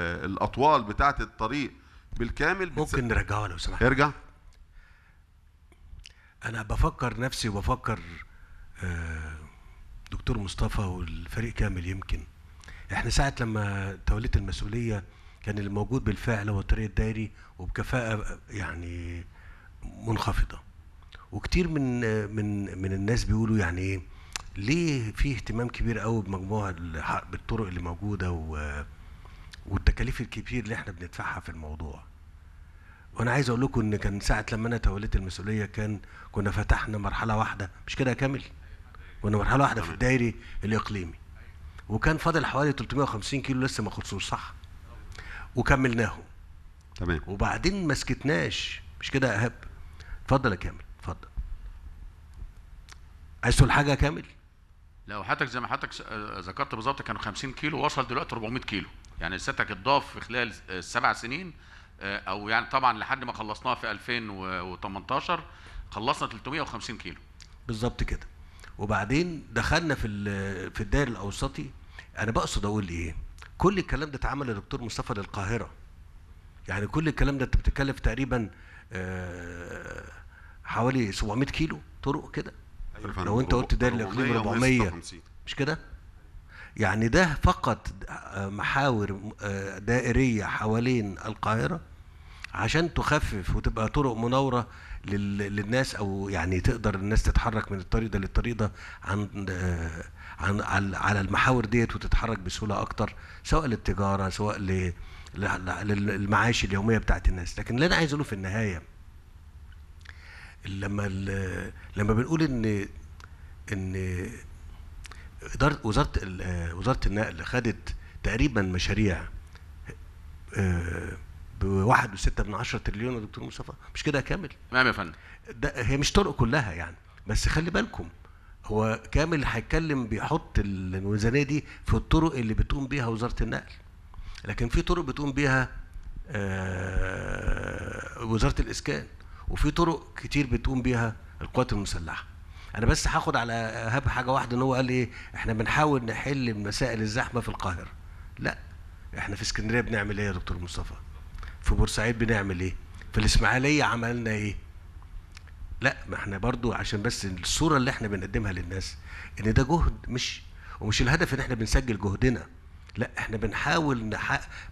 آه، الاطوال بتاعه الطريق بالكامل بتس... ممكن نرجعه لو سمحت ارجع انا بفكر نفسي وبفكر آه، دكتور مصطفى والفريق كامل يمكن احنا ساعه لما توليت المسؤوليه كان اللي موجود بالفعل هو الطريق الدائري وبكفاءه يعني منخفضه وكتير من من من الناس بيقولوا يعني ايه ليه في اهتمام كبير قوي بمجموعه بالطرق اللي موجوده و والتكاليف الكبير اللي احنا بندفعها في الموضوع وانا عايز اقول لكم ان كان ساعه لما انا توليت المسؤوليه كان كنا فتحنا مرحله واحده مش كده يا كامل كنا مرحله واحده في الدائري الاقليمي وكان فاضل حوالي 350 كيلو لسه ما خلصوش صح وكملناهم تمام وبعدين ما سكتناش مش كده يا ايهاب اتفضل يا كامل اتفضل عايز تقول حاجه يا كامل لو حضرتك زي ما حضرتك آه، ذكرت بالظبط كانوا 50 كيلو وصل دلوقتي 400 كيلو يعني سيادتك اتضاف في خلال السبع آه، سنين آه، او يعني طبعا لحد ما خلصناها في 2018 خلصنا 350 كيلو بالظبط كده وبعدين دخلنا في في الدائر الاوسطي انا بقصد اقول ايه كل الكلام ده اتعمل يا دكتور مصطفى للقاهره يعني كل الكلام ده انت بتتكلم تقريبا آه، حوالي 700 كيلو طرق كده أيوة، لو انت قلت داير الاقليم 400 مش كده يعني ده فقط محاور آه، دائرية حوالين القاهرة عشان تخفف وتبقى طرق مناورة للناس أو يعني تقدر الناس تتحرك من الطريق ده للطريق ده عن آه، عن على المحاور ديت وتتحرك بسهولة أكتر سواء للتجارة سواء للمعاش اليومية بتاعت الناس لكن اللي أنا عايز أقوله في النهاية لما لما بنقول إن إن اداره وزاره آه، وزاره النقل خدت تقريبا مشاريع آه، ب 1.6 تريليون يا دكتور مصطفى مش كده كامل نعم يا فندم ده هي مش طرق كلها يعني بس خلي بالكم هو كامل هيتكلم بيحط الميزانيه دي في الطرق اللي بتقوم بيها وزاره النقل لكن في طرق بتقوم بيها آه، وزاره الاسكان وفي طرق كتير بتقوم بيها القوات المسلحه انا بس هاخد على هاب حاجه واحده ان هو قال ايه احنا بنحاول نحل مسائل الزحمه في القاهره لا احنا في اسكندريه بنعمل ايه يا دكتور مصطفى في بورسعيد بنعمل ايه في الاسماعيليه عملنا ايه لا ما احنا برضو عشان بس الصوره اللي احنا بنقدمها للناس ان ده جهد مش ومش الهدف ان احنا بنسجل جهدنا لا احنا بنحاول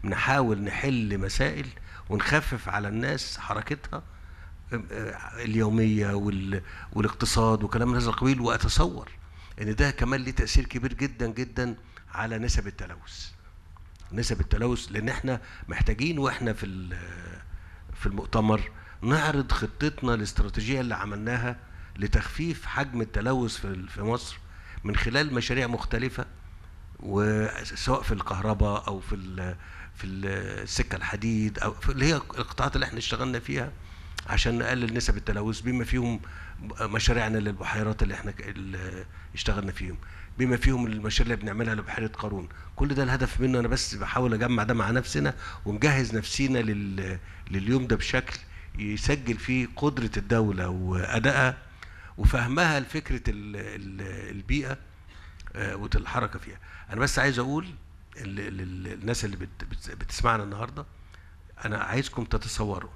نحاول نحل مسائل ونخفف على الناس حركتها اليوميه والاقتصاد وكلام هذا القبيل واتصور ان ده كمان ليه تاثير كبير جدا جدا على نسب التلوث نسب التلوث لان احنا محتاجين واحنا في في المؤتمر نعرض خطتنا الاستراتيجيه اللي عملناها لتخفيف حجم التلوث في في مصر من خلال مشاريع مختلفه وسواء في الكهرباء او في في السكه الحديد او اللي هي القطاعات اللي احنا اشتغلنا فيها عشان نقلل نسب التلوث بما فيهم مشاريعنا للبحيرات اللي احنا اللي اشتغلنا فيهم بما فيهم المشاريع اللي بنعملها لبحيره قارون كل ده الهدف منه انا بس بحاول اجمع ده مع نفسنا ونجهز نفسينا لل... لليوم ده بشكل يسجل فيه قدره الدوله وادائها وفهمها لفكره ال... ال... البيئه آه، والحركه فيها انا بس عايز اقول للناس اللي بت... بتسمعنا النهارده انا عايزكم تتصوروا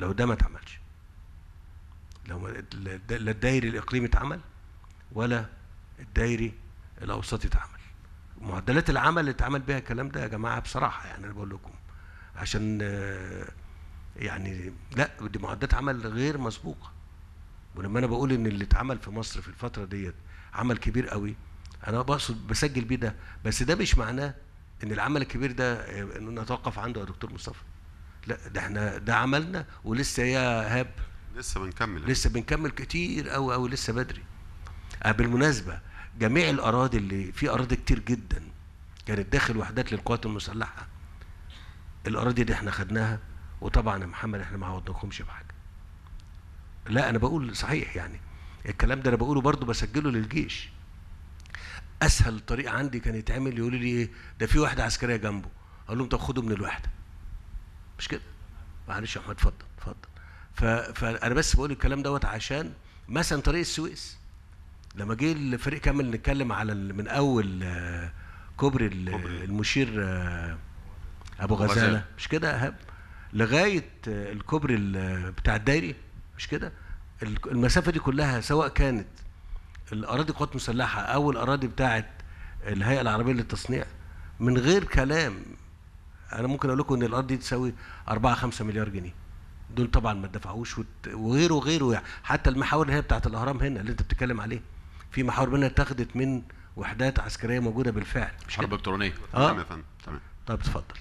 لو ده ما اتعملش لو لا الدايري الاقليمي اتعمل ولا الدايري الاوسطي اتعمل معدلات العمل اللي اتعمل بيها الكلام ده يا جماعه بصراحه يعني انا بقول لكم عشان آه، يعني لا دي معدات عمل غير مسبوقه ولما انا بقول ان اللي اتعمل في مصر في الفتره ديت عمل كبير قوي انا بقصد بسجل بيه ده بس ده مش معناه ان العمل الكبير ده آه، نتوقف عنده يا دكتور مصطفى لا ده احنا ده عملنا ولسه يا هاب لسه بنكمل لسه بنكمل كتير قوي قوي لسه بدري آه، بالمناسبه جميع الاراضي اللي في اراضي كتير جدا كانت داخل وحدات للقوات المسلحه الاراضي دي احنا خدناها وطبعا يا محمد احنا ما عوضناكمش بحاجه لا انا بقول صحيح يعني الكلام ده انا بقوله برضه بسجله للجيش اسهل طريق عندي كان يتعمل يقولوا لي ايه ده في واحده عسكريه جنبه اقول لهم طب خدوا من الوحده مش كده معلش يا احمد اتفضل اتفضل فانا بس بقول الكلام دوت عشان مثلا طريق السويس لما جه الفريق كامل نتكلم على من اول آه، كوبري المشير آه، ابو غزاله مش كده اهم لغايه آه، الكوبري بتاع الدايري مش كده المسافه دي كلها سواء كانت الاراضي قوات مسلحه او الاراضي بتاعه الهيئه العربيه للتصنيع من غير كلام انا ممكن اقول لكم ان الارض دي تساوي 4 5 مليار جنيه دول طبعا ما اتدفعوش وغيره وغيره يعني حتى المحاور اللي هي بتاعت الاهرام هنا اللي انت بتتكلم عليه في محاور منها اتاخدت من وحدات عسكريه موجوده بالفعل مش حرب الكترونيه تمام اه تمام طيب اتفضل